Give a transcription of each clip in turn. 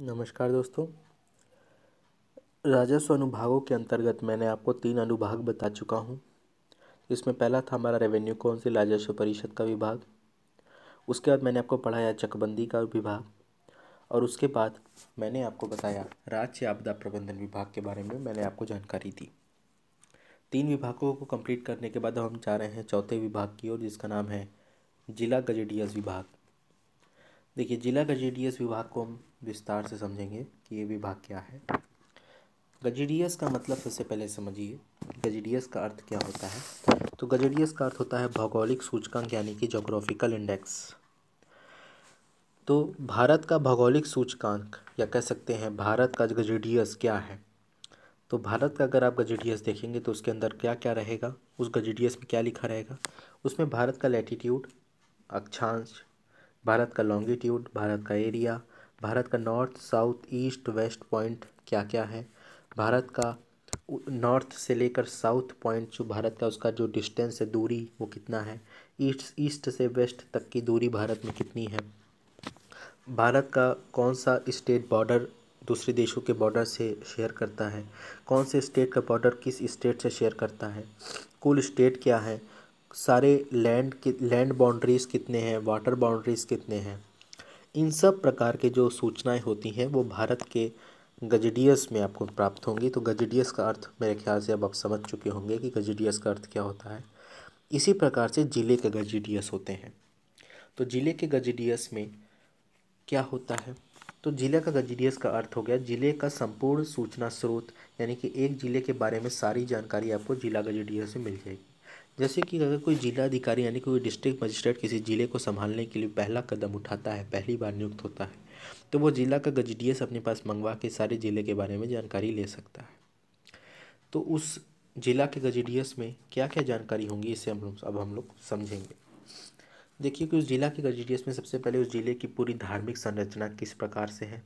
नमस्कार दोस्तों राजस्व अनुभागों के अंतर्गत मैंने आपको तीन अनुभाग बता चुका हूँ इसमें पहला था हमारा रेवेन्यू काउंसिल राजस्व परिषद का विभाग उसके बाद मैंने आपको पढ़ाया चकबंदी का विभाग और उसके बाद मैंने आपको बताया राज्य आपदा प्रबंधन विभाग के बारे में मैंने आपको जानकारी दी तीन विभागों को कंप्लीट करने के बाद हम जा रहे हैं चौथे विभाग की ओर जिसका नाम है जिला गजेडियस विभाग देखिए जिला गजेडियस विभाग को हम विस्तार से समझेंगे कि ये विभाग क्या है गजेडियस का मतलब सबसे पहले समझिए गजेडियस का अर्थ क्या होता है तो गजेडियस का अर्थ होता है भौगोलिक सूचकांक यानी कि जोग्राफिकल इंडेक्स तो भारत का भौगोलिक सूचकांक या कह सकते हैं भारत का गजेडियस क्या है तो भारत का अगर आप गजेडियस देखेंगे तो उसके अंदर क्या क्या रहेगा उस गजेडियस में क्या लिखा रहेगा उसमें भारत का लैटिट्यूड अक्षांश भारत का लॉन्गिट्यूड भारत का एरिया भारत का north south east west point क्या क्या है भारत का नॉर्थ से लेकर साउथ पॉइंट जो भारत का उसका जो डिस्टेंस है दूरी वो कितना है ईस्ट ईस्ट से वेस्ट तक की दूरी भारत में कितनी है भारत का कौन सा स्टेट बॉर्डर दूसरे देशों के बॉर्डर से शेयर करता है कौन से स्टेट का बॉर्डर किस स्टेट से शेयर करता है कुल स्टेट क्या है सारे लैंड लैंड बाउंड्रीज़ कितने हैं वाटर बाउंड्रीज़ कितने हैं इन सब प्रकार के जो सूचनाएं होती हैं वो भारत के गजडियस में आपको प्राप्त होंगी तो गजडियस का अर्थ मेरे ख्याल से अब आप समझ चुके होंगे कि गजडियस का अर्थ क्या होता है इसी प्रकार से ज़िले के गजडियस होते हैं तो ज़िले के गजडियस में क्या होता है तो ज़िले का गजडियस का अर्थ हो गया ज़िले का संपूर्ण सूचना स्रोत यानी कि एक ज़िले के बारे में सारी जानकारी आपको ज़िला गजडियस में मिल जाएगी जैसे कि अगर कोई जिला अधिकारी यानी कोई डिस्ट्रिक्ट मजिस्ट्रेट किसी ज़िले को संभालने के लिए पहला कदम उठाता है पहली बार नियुक्त होता है तो वो ज़िला का गजडीएस अपने पास मंगवा के सारे ज़िले के बारे में जानकारी ले सकता है तो उस ज़िला के गजडीएस में क्या क्या जानकारी होंगी इसे हम लोग अब हम लोग समझेंगे देखिए कि उस ज़िला के गजडीएस में सबसे पहले उस ज़िले की पूरी धार्मिक संरचना किस प्रकार से है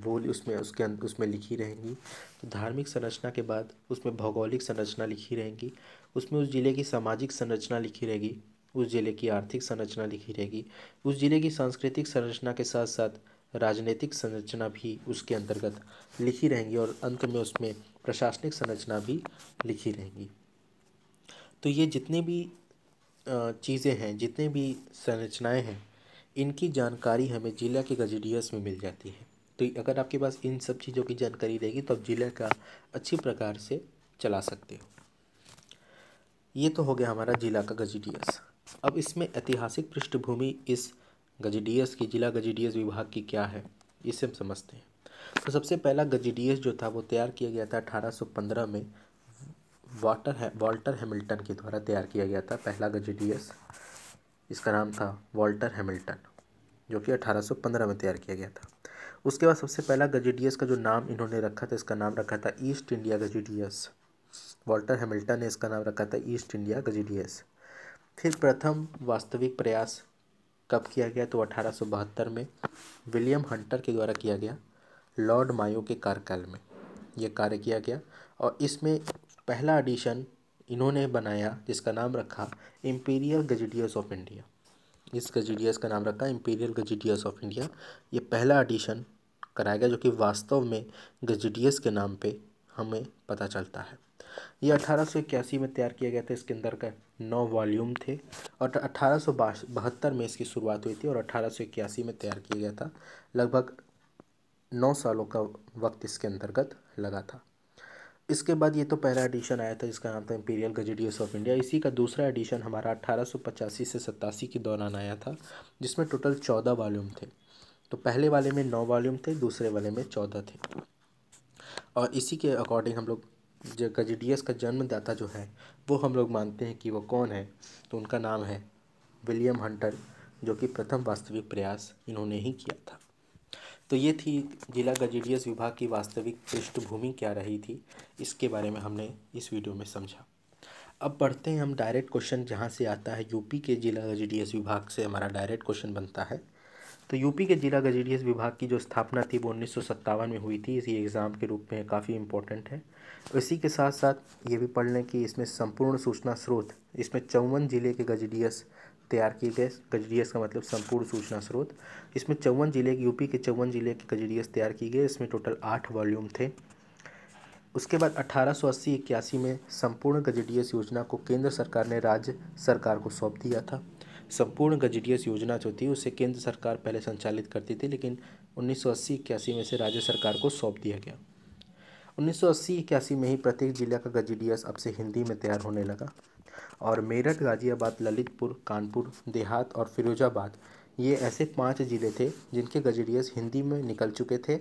भूल उसमें उसके अंत उसमें लिखी रहेंगी तो धार्मिक संरचना के बाद उसमें भौगोलिक संरचना लिखी रहेंगी उसमें उस ज़िले की सामाजिक संरचना लिखी रहेगी उस ज़िले की आर्थिक संरचना लिखी रहेगी उस ज़िले की सांस्कृतिक संरचना के साथ साथ राजनीतिक संरचना भी उसके अंतर्गत लिखी रहेंगी और अंत में उसमें प्रशासनिक संरचना भी लिखी रहेंगी तो ये जितने भी चीज़ें हैं जितने भी संरचनाएं हैं इनकी जानकारी हमें जिला के गजेडियस में मिल जाती है तो अगर आपके पास इन सब चीज़ों की जानकारी रहेगी तो आप जिले का अच्छी प्रकार से चला सकते हो ये तो हो गया हमारा जिला का गजीडीएस अब इसमें ऐतिहासिक पृष्ठभूमि इस गजीडीएस की जिला गजीडीएस विभाग की क्या है इसे हम समझते हैं तो सबसे पहला गजीडीएस जो था वो तैयार किया गया था अठारह में वाटर है वॉल्टर हैमिल्टन के द्वारा तैयार किया गया था पहला गजीडीएस इसका नाम था वॉल्टर हैमिल्टन जो कि 1815 में तैयार किया गया था उसके बाद सबसे पहला गजिडियस का जो नाम इन्होंने रखा था इसका नाम रखा था ईस्ट इंडिया गजिडियस वॉल्टर हैमिल्टन ने इसका नाम रखा था ईस्ट इंडिया गजिडियस फिर प्रथम वास्तविक प्रयास कब किया गया तो अठारह में विलियम हंटर के द्वारा किया गया लॉर्ड मायो के कार्यकाल में यह कार्य किया गया और इसमें पहला एडिशन इन्होंने बनाया जिसका नाम रखा इम्पीरियल गजिडियस ऑफ इंडिया इस गजीडियस का नाम रखा इम्पीरियल गजीडियस ऑफ इंडिया ये पहला एडिशन कराया गया जो कि वास्तव में गजीडियस के नाम पे हमें पता चलता है ये अठारह में तैयार किया गया था इसके अंदर का नौ वॉल्यूम थे और अठारह में इसकी शुरुआत हुई थी और अठारह में तैयार किया गया था लगभग नौ सालों का वक्त इसके अंतर्गत लगा था इसके बाद ये तो पहला एडिशन आया था जिसका नाम था इम्पीरियल गजेडियस ऑफ इंडिया इसी का दूसरा एडिशन हमारा अट्ठारह सौ पचासी से सतासी के दौरान आया था जिसमें टोटल चौदह वॉल्यूम थे तो पहले वाले में नौ वॉल्यूम थे दूसरे वाले में चौदह थे और इसी के अकॉर्डिंग हम लोग जो गजेडियस का जन्मदाता जो है वो हम लोग मानते हैं कि वो कौन है तो उनका नाम है विलियम हंटर जो कि प्रथम वास्तविक प्रयास इन्होंने ही किया था तो ये थी जिला गजेडियस विभाग की वास्तविक पृष्ठभूमि क्या रही थी इसके बारे में हमने इस वीडियो में समझा अब पढ़ते हैं हम डायरेक्ट क्वेश्चन जहाँ से आता है यूपी के जिला गजेडियस विभाग से हमारा डायरेक्ट क्वेश्चन बनता है तो यूपी के जिला गजेडियस विभाग की जो स्थापना थी वो उन्नीस में हुई थी इसी एग्ज़ाम के रूप में काफ़ी इम्पोर्टेंट है इसी के साथ साथ ये भी पढ़ लें कि इसमें संपूर्ण सूचना स्रोत इसमें चौवन जिले के गजेडियस तैयार किए गए कजडीएस का मतलब संपूर्ण सूचना स्रोत इसमें चौवन जिले यूपी के चौवन जिले के कजडीएस तैयार किए गए इसमें टोटल आठ वॉल्यूम थे उसके बाद अठारह सौ अस्सी इक्यासी में संपूर्ण गजडीएस योजना को केंद्र सरकार ने राज्य सरकार को सौंप दिया था संपूर्ण गजडीएस योजना जो थी उसे केंद्र सरकार पहले संचालित करती थी लेकिन उन्नीस सौ अस्सी इक्यासी में से राज्य सरकार को सौंप दिया गया उन्नीस सौ अस्सी इक्यासी में ही प्रत्येक जिला का गजडीएस अब से हिंदी में तैयार होने लगा और मेरठ गाज़ियाबाद ललितपुर कानपुर देहात और फिरोजाबाद ये ऐसे पाँच ज़िले थे जिनके गजेडियस हिंदी में निकल चुके थे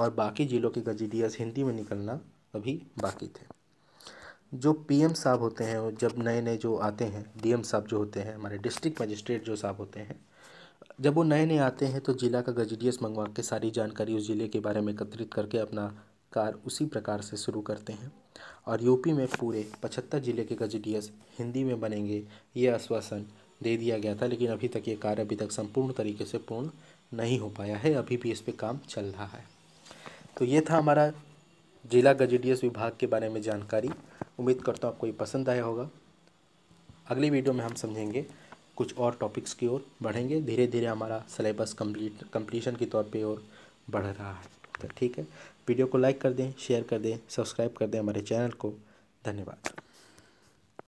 और बाकी ज़िलों के गजेडियस हिंदी में निकलना अभी बाकी थे जो पीएम साहब होते हैं जब नए नए जो आते हैं डीएम साहब जो होते हैं हमारे डिस्ट्रिक्ट मजिस्ट्रेट जो साहब होते हैं जब वो नए नए आते हैं तो ज़िला का गजेडियस मंगवा के सारी जानकारी उस ज़िले के बारे में एकत्रित करके अपना कार्य उसी प्रकार से शुरू करते हैं और यूपी में पूरे पचहत्तर जिले के गजटियर्स हिंदी में बनेंगे ये आश्वासन दे दिया गया था लेकिन अभी तक ये कार्य अभी तक संपूर्ण तरीके से पूर्ण नहीं हो पाया है अभी भी इस पर काम चल रहा है तो ये था हमारा जिला गजटियर्स विभाग के बारे में जानकारी उम्मीद करता हूँ आपको ये पसंद आया होगा अगली वीडियो में हम समझेंगे कुछ और टॉपिक्स की ओर बढ़ेंगे धीरे धीरे हमारा सिलेबस कंप्लीट कंप्लीशन के तौर पे और बढ़ रहा है तो ठीक है वीडियो को लाइक कर दें शेयर कर दें सब्सक्राइब कर दें हमारे चैनल को धन्यवाद